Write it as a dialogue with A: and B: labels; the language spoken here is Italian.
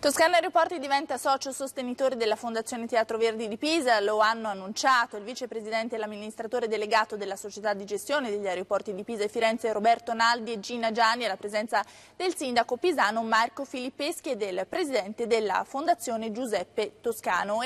A: Toscana Aeroporti diventa socio sostenitore della Fondazione Teatro Verdi di Pisa, lo hanno annunciato il vicepresidente e l'amministratore delegato della società di gestione degli aeroporti di Pisa e Firenze Roberto Naldi e Gina Gianni alla presenza del sindaco pisano Marco Filippeschi e del presidente della Fondazione Giuseppe Toscano.